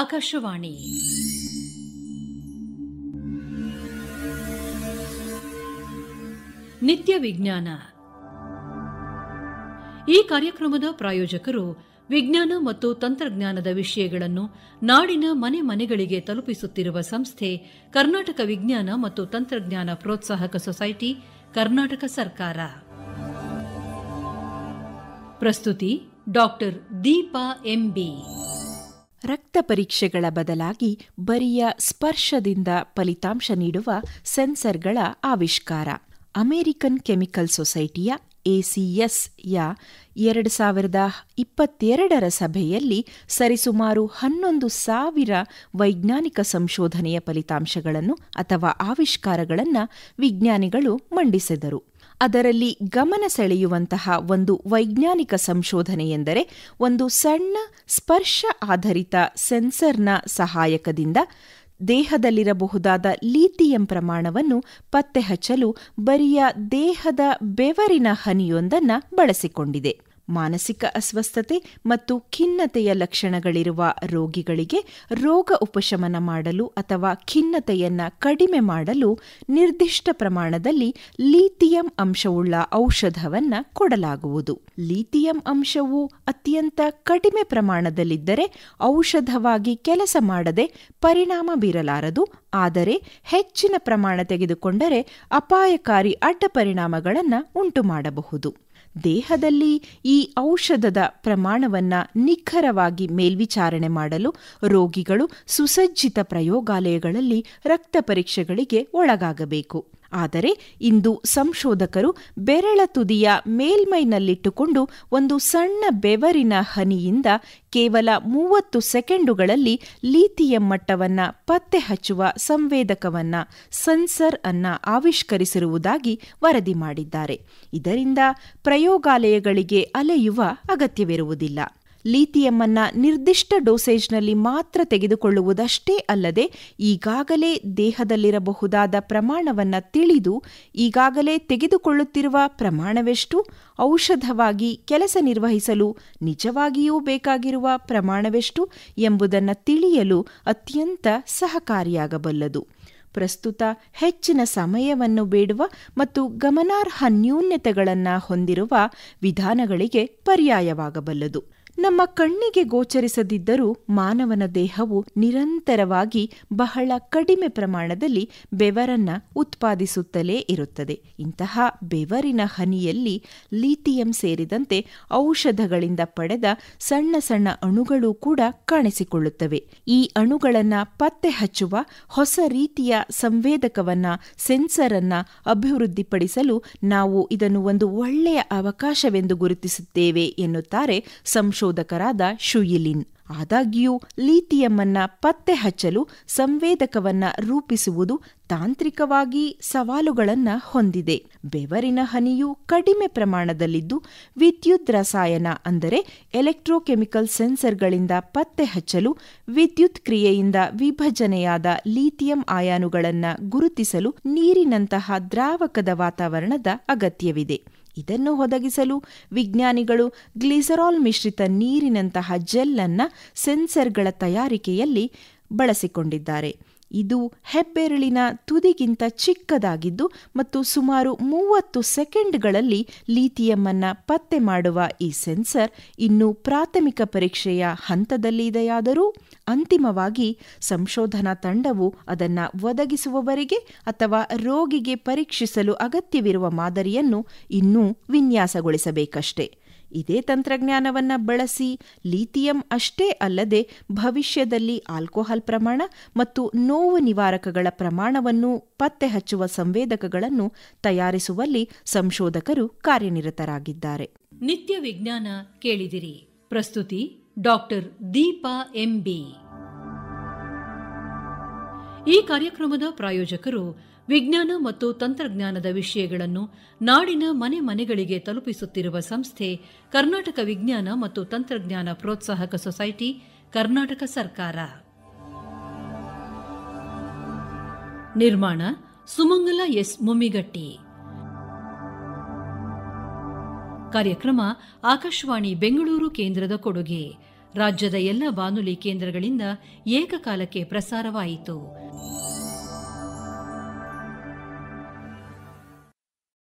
ಆಕಾಶವಾಣಿ ನಿತ್ಯ ವಿಜ್ಞಾನ ಈ ಕಾರ್ಯಕ್ರಮದ ಪ್ರಾಯೋಜಕರು ವಿಜ್ಞಾನ ಮತ್ತು ತಂತ್ರಜ್ಞಾನದ ವಿಷಯಗಳನ್ನು ನಾಡಿನ ಮನೆ ಮನೆಗಳಿಗೆ ತಲುಪಿಸುತ್ತಿರುವ ಸಂಸ್ಥೆ ಕರ್ನಾಟಕ ವಿಜ್ಞಾನ ಮತ್ತು ತಂತ್ರಜ್ಞಾನ ಪ್ರೋತ್ಸಾಹಕ ಸೊಸೈಟಿ ಕರ್ನಾಟಕ ಸರ್ಕಾರ ಪ್ರಸ್ತುತಿ ಡಾಕ್ಟರ್ ದೀಪಾ ಎಂಬಿ ರಕ್ತ ಪರೀಕ್ಷೆಗಳ ಬದಲಾಗಿ ಬರಿಯ ಸ್ಪರ್ಶದಿಂದ ಫಲಿತಾಂಶ ನೀಡುವ ಸೆನ್ಸರ್ಗಳ ಆವಿಷ್ಕಾರ ಅಮೆರಿಕನ್ ಕೆಮಿಕಲ್ ಸೊಸೈಟಿಯ ಎಸ್ ಯ ಎರಡು ಸಾವಿರದ ಇಪ್ಪತ್ತೆರಡರ ಸಭೆಯಲ್ಲಿ ಸರಿಸುಮಾರು ಹನ್ನೊಂದು ಸಾವಿರ ವೈಜ್ಞಾನಿಕ ಸಂಶೋಧನೆಯ ಫಲಿತಾಂಶಗಳನ್ನು ಅಥವಾ ಆವಿಷ್ಕಾರಗಳನ್ನು ವಿಜ್ಞಾನಿಗಳು ಮಂಡಿಸಿದರು ಅದರಲ್ಲಿ ಗಮನ ಸೆಳೆಯುವಂತಹ ಒಂದು ವೈಜ್ಞಾನಿಕ ಸಂಶೋಧನೆಯೆಂದರೆ ಒಂದು ಸಣ್ಣ ಸ್ಪರ್ಶ ಆಧರಿತ ಸೆನ್ಸರ್ನ ಸಹಾಯಕದಿಂದ ದೇಹದಲ್ಲಿರಬಹುದಾದ ಲೀಥಿಯಂ ಪ್ರಮಾಣವನ್ನು ಪತ್ತೆಹಚ್ಚಲು ಬರಿಯ ದೇಹದ ಬೆವರಿನ ಹನಿಯೊಂದನ್ನು ಬಳಸಿಕೊಂಡಿದೆ ಮಾನಸಿಕ ಅಸ್ವಸ್ಥತೆ ಮತ್ತು ಖಿನ್ನತೆಯ ಲಕ್ಷಣಗಳಿರುವ ರೋಗಿಗಳಿಗೆ ರೋಗ ಉಪಶಮನ ಮಾಡಲು ಅಥವಾ ಖಿನ್ನತೆಯನ್ನು ಕಡಿಮೆ ಮಾಡಲು ನಿರ್ದಿಷ್ಟ ಪ್ರಮಾಣದಲ್ಲಿ ಲೀಥಿಯಂ ಅಂಶವುಳ್ಳ ಔಷಧವನ್ನು ಕೊಡಲಾಗುವುದು ಲೀಥಿಯಂ ಅಂಶವು ಅತ್ಯಂತ ಕಡಿಮೆ ಪ್ರಮಾಣದಲ್ಲಿದ್ದರೆ ಔಷಧವಾಗಿ ಕೆಲಸ ಮಾಡದೆ ಪರಿಣಾಮ ಬೀರಲಾರದು ಆದರೆ ಹೆಚ್ಚಿನ ಪ್ರಮಾಣ ತೆಗೆದುಕೊಂಡರೆ ಅಪಾಯಕಾರಿ ಅಡ್ಡ ಪರಿಣಾಮಗಳನ್ನು ಉಂಟುಮಾಡಬಹುದು ದೇಹದಲ್ಲಿ ಈ ಔಷಧದ ಪ್ರಮಾಣವನ್ನು ನಿಖರವಾಗಿ ಮೇಲ್ವಿಚಾರಣೆ ಮಾಡಲು ರೋಗಿಗಳು ಸುಸಜ್ಜಿತ ಪ್ರಯೋಗಾಲಯಗಳಲ್ಲಿ ರಕ್ತ ಪರೀಕ್ಷೆಗಳಿಗೆ ಒಳಗಾಗಬೇಕು ಆದರೆ ಇಂದು ಸಂಶೋಧಕರು ಬೆರಳ ತುದಿಯ ಮೇಲ್ಮೈನಲ್ಲಿಟ್ಟುಕೊಂಡು ಒಂದು ಸಣ್ಣ ಬೆವರಿನ ಹನಿಯಿಂದ ಕೇವಲ ಮೂವತ್ತು ಸೆಕೆಂಡುಗಳಲ್ಲಿ ಲೀಥಿಯಂ ಮಟ್ಟವನ್ನ ಪತ್ತೆ ಹಚ್ಚುವ ಸಂವೇದಕವನ್ನ ಸೆನ್ಸರ್ ಅನ್ನ ಆವಿಷ್ಕರಿಸಿರುವುದಾಗಿ ವರದಿ ಮಾಡಿದ್ದಾರೆ ಇದರಿಂದ ಪ್ರಯೋಗಾಲಯಗಳಿಗೆ ಅಲೆಯುವ ಅಗತ್ಯವಿರುವುದಿಲ್ಲ ಲೀಥಿಯಮ್ಮನ್ನು ನಿರ್ದಿಷ್ಟ ಡೋಸೇಜ್ನಲ್ಲಿ ಮಾತ್ರ ತೆಗೆದುಕೊಳ್ಳುವುದಷ್ಟೇ ಅಲ್ಲದೆ ಈಗಾಗಲೇ ದೇಹದಲ್ಲಿರಬಹುದಾದ ಪ್ರಮಾಣವನ್ನು ತಿಳಿದು ಈಗಾಗಲೇ ತೆಗೆದುಕೊಳ್ಳುತ್ತಿರುವ ಪ್ರಮಾಣವೆಷ್ಟು ಔಷಧವಾಗಿ ಕೆಲಸ ನಿರ್ವಹಿಸಲು ನಿಜವಾಗಿಯೂ ಬೇಕಾಗಿರುವ ಪ್ರಮಾಣವೆಷ್ಟು ಎಂಬುದನ್ನು ತಿಳಿಯಲು ಅತ್ಯಂತ ಸಹಕಾರಿಯಾಗಬಲ್ಲದು ಪ್ರಸ್ತುತ ಹೆಚ್ಚಿನ ಸಮಯವನ್ನು ಬೇಡುವ ಮತ್ತು ಗಮನಾರ್ಹ ನ್ಯೂನ್ಯತೆಗಳನ್ನು ಹೊಂದಿರುವ ವಿಧಾನಗಳಿಗೆ ಪರ್ಯಾಯವಾಗಬಲ್ಲದು ನಮ್ಮ ಕಣ್ಣಿಗೆ ಗೋಚರಿಸದಿದ್ದರೂ ಮಾನವನ ದೇಹವು ನಿರಂತರವಾಗಿ ಬಹಳ ಕಡಿಮೆ ಪ್ರಮಾಣದಲ್ಲಿ ಬೆವರನ್ನ ಉತ್ಪಾದಿಸುತ್ತಲೇ ಇರುತ್ತದೆ ಇಂತಹ ಬೆವರಿನ ಹನಿಯಲ್ಲಿ ಲೀಥಿಯಂ ಸೇರಿದಂತೆ ಔಷಧಗಳಿಂದ ಪಡೆದ ಸಣ್ಣ ಸಣ್ಣ ಅಣುಗಳು ಕೂಡ ಕಾಣಿಸಿಕೊಳ್ಳುತ್ತವೆ ಈ ಅಣುಗಳನ್ನು ಪತ್ತೆ ಹಚ್ಚುವ ಹೊಸ ರೀತಿಯ ಸಂವೇದಕವನ್ನ ಸೆನ್ಸರ್ ಅನ್ನ ಅಭಿವೃದ್ಧಿಪಡಿಸಲು ನಾವು ಇದನ್ನು ಒಂದು ಒಳ್ಳೆಯ ಅವಕಾಶವೆಂದು ಗುರುತಿಸುತ್ತೇವೆ ಎನ್ನುತ್ತಾರೆ ಸಂಶೋಧನೆ ಸಂಶೋಧಕರಾದ ಶುಯಿಲಿನ್ ಆದಾಗ್ಯೂ ಲೀಥಿಯಮ್ಮನ್ನ ಪತ್ತೆ ಹಚ್ಚಲು ಸಂವೇದಕವನ್ನ ರೂಪಿಸುವುದು ತಾಂತ್ರಿಕವಾಗಿ ಸವಾಲುಗಳನ್ನ ಹೊಂದಿದೆ ಬೆವರಿನ ಹನಿಯು ಕಡಿಮೆ ಪ್ರಮಾಣದಲ್ಲಿದ್ದು ವಿದ್ಯುತ್ ರಸಾಯನ ಅಂದರೆ ಎಲೆಕ್ಟ್ರೋಕೆಮಿಕಲ್ ಸೆನ್ಸರ್ಗಳಿಂದ ಪತ್ತೆ ಹಚ್ಚಲು ವಿದ್ಯುತ್ ಕ್ರಿಯೆಯಿಂದ ವಿಭಜನೆಯಾದ ಲೀಥಿಯಂ ಆಯಾನುಗಳನ್ನು ಗುರುತಿಸಲು ನೀರಿನಂತಹ ದ್ರಾವಕದ ವಾತಾವರಣದ ಅಗತ್ಯವಿದೆ ಇದನ್ನು ಒದಗಿಸಲು ವಿಜ್ಞಾನಿಗಳು ಗ್ಲಿಸರಾಲ್ ಮಿಶ್ರಿತ ನೀರಿನಂತಹ ಜೆಲ್ ಅನ್ನ ಸೆನ್ಸರ್ಗಳ ತಯಾರಿಕೆಯಲ್ಲಿ ಬಳಸಿಕೊಂಡಿದ್ದಾರೆ ಇದು ಹೆಬ್ಬೆರಳಿನ ತುದಿಗಿಂತ ಚಿಕ್ಕದಾಗಿದ್ದು ಮತ್ತು ಸುಮಾರು ಮೂವತ್ತು ಸೆಕೆಂಡ್ಗಳಲ್ಲಿ ಲೀಥಿಯಮ್ಮನ್ನು ಪತ್ತೆ ಮಾಡುವ ಈ ಸೆನ್ಸರ್ ಇನ್ನು ಪ್ರಾಥಮಿಕ ಪರೀಕ್ಷೆಯ ಹಂತದಲ್ಲಿದೆಯಾದರೂ ಅಂತಿಮವಾಗಿ ಸಂಶೋಧನಾ ತಂಡವು ಅದನ್ನು ಒದಗಿಸುವವರಿಗೆ ಅಥವಾ ರೋಗಿಗೆ ಪರೀಕ್ಷಿಸಲು ಅಗತ್ಯವಿರುವ ಮಾದರಿಯನ್ನು ಇನ್ನೂ ವಿನ್ಯಾಸಗೊಳಿಸಬೇಕಷ್ಟೆ ಇದೇ ತಂತ್ರಜ್ಞಾನವನ್ನು ಬಳಸಿ ಲೀಥಿಯಂ ಅಷ್ಟೇ ಅಲ್ಲದೆ ಭವಿಷ್ಯದಲ್ಲಿ ಆಲ್ಕೋಹಾಲ್ ಪ್ರಮಾಣ ಮತ್ತು ನೋವು ನಿವಾರಕಗಳ ಪ್ರಮಾಣವನ್ನು ಪತ್ತೆ ಹಚ್ಚುವ ಸಂವೇದಕಗಳನ್ನು ತಯಾರಿಸುವಲ್ಲಿ ಸಂಶೋಧಕರು ಕಾರ್ಯನಿರತರಾಗಿದ್ದಾರೆ ನಿತ್ಯ ವಿಜ್ಞಾನ ಕೇಳಿದಿರಿ ಪ್ರಸ್ತುತಿ ಡಾಕ್ಟರ್ ದೀಪಾ ಎಂಬಿ ಈ ಕಾರ್ಯಕ್ರಮದ ಪ್ರಾಯೋಜಕರು ವಿಜ್ಞಾನ ಮತ್ತು ತಂತ್ರಜ್ಞಾನದ ವಿಷಯಗಳನ್ನು ನಾಡಿನ ಮನೆ ಮನೆಗಳಿಗೆ ತಲುಪಿಸುತ್ತಿರುವ ಸಂಸ್ಥೆ ಕರ್ನಾಟಕ ವಿಜ್ಞಾನ ಮತ್ತು ತಂತ್ರಜ್ಞಾನ ಪ್ರೋತ್ಸಾಹಕ ಸೊಸೈಟಿ ಕರ್ನಾಟಕ ಸರ್ಕಾರ ನಿರ್ಮಾಣ ಸುಮಂಗಲ ಎಸ್ ಮುಮ್ಮಿಗಟ್ಟಿ ಕಾರ್ಯಕ್ರಮ ಆಕಾಶವಾಣಿ ಬೆಂಗಳೂರು ಕೇಂದ್ರದ ಕೊಡುಗೆ ರಾಜ್ಯದ ಎಲ್ಲ ಬಾನುಲಿ ಕೇಂದ್ರಗಳಿಂದ ಏಕಕಾಲಕ್ಕೆ ಪ್ರಸಾರವಾಯಿತು